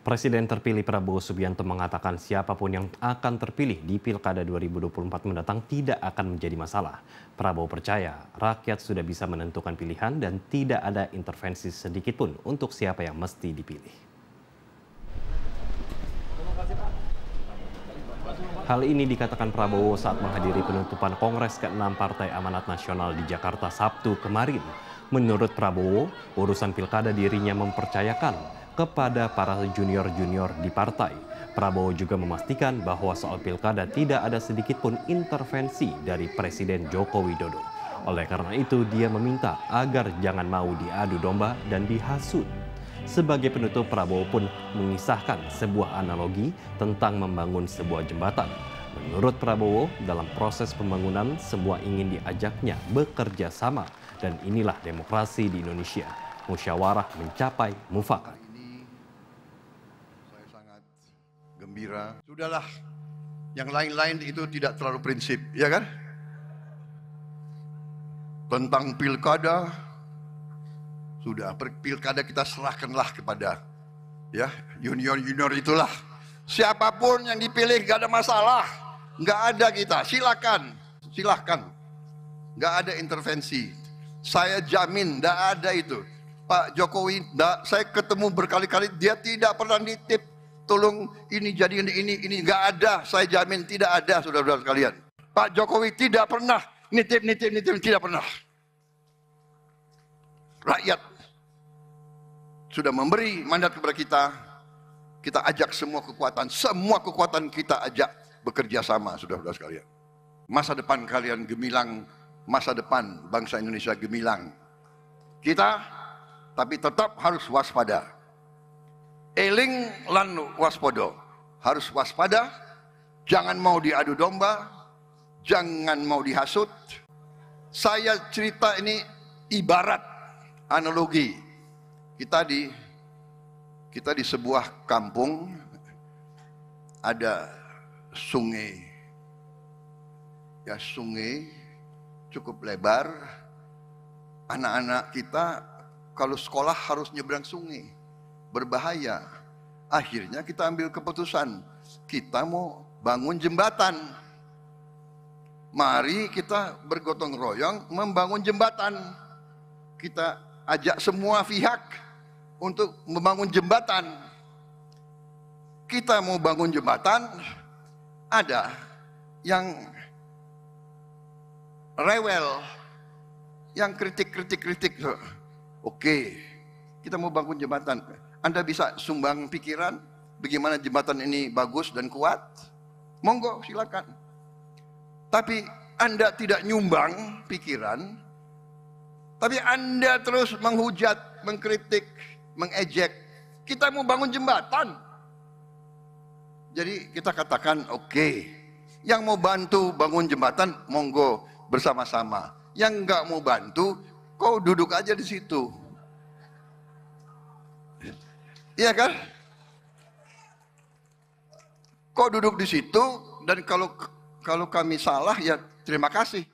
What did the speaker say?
Presiden terpilih Prabowo Subianto mengatakan siapapun yang akan terpilih di Pilkada 2024 mendatang tidak akan menjadi masalah. Prabowo percaya rakyat sudah bisa menentukan pilihan dan tidak ada intervensi sedikitpun untuk siapa yang mesti dipilih. Hal ini dikatakan Prabowo saat menghadiri penutupan Kongres ke-6 Partai Amanat Nasional di Jakarta Sabtu kemarin. Menurut Prabowo, urusan pilkada dirinya mempercayakan kepada para junior-junior di partai. Prabowo juga memastikan bahwa soal pilkada tidak ada sedikitpun intervensi dari Presiden Joko Widodo. Oleh karena itu, dia meminta agar jangan mau diadu domba dan dihasut. Sebagai penutup, Prabowo pun mengisahkan sebuah analogi tentang membangun sebuah jembatan. Menurut Prabowo, dalam proses pembangunan semua ingin diajaknya bekerja sama dan inilah demokrasi di Indonesia. Musyawarah mencapai mufakat. Saya sangat gembira. Sudahlah, yang lain-lain itu tidak terlalu prinsip, ya kan? Tentang pilkada, sudah pilkada kita serahkanlah kepada ya junior-junior itulah. Siapapun yang dipilih gak ada masalah. Gak ada kita. Silakan, silakan. Gak ada intervensi. Saya jamin gak ada itu. Pak Jokowi, gak, saya ketemu berkali-kali dia tidak pernah nitip tolong ini jadi ini ini ini nggak ada saya jamin tidak ada saudara-saudara sekalian Pak Jokowi tidak pernah nitip nitip nitip tidak pernah rakyat sudah memberi mandat kepada kita, kita ajak semua kekuatan, semua kekuatan kita ajak bekerja sama, sudah saudara sekalian. Masa depan kalian gemilang, masa depan bangsa Indonesia gemilang. Kita tapi tetap harus waspada. Eling lan waspodo. Harus waspada, jangan mau diadu domba, jangan mau dihasut. Saya cerita ini ibarat analogi kita di kita di sebuah kampung ada sungai. Ya sungai cukup lebar. Anak-anak kita kalau sekolah harus nyebrang sungai. Berbahaya. Akhirnya kita ambil keputusan, kita mau bangun jembatan. Mari kita bergotong royong membangun jembatan. Kita ajak semua pihak untuk membangun jembatan. Kita mau bangun jembatan, ada yang rewel, yang kritik-kritik-kritik. Oke, kita mau bangun jembatan. Anda bisa sumbang pikiran bagaimana jembatan ini bagus dan kuat. Monggo, silakan. Tapi Anda tidak nyumbang pikiran, tapi Anda terus menghujat, mengkritik, mengejek. Kita mau bangun jembatan. Jadi kita katakan oke. Okay. Yang mau bantu bangun jembatan monggo bersama-sama. Yang nggak mau bantu kau duduk aja di situ. Iya kan? Kau duduk di situ dan kalau kalau kami salah ya terima kasih.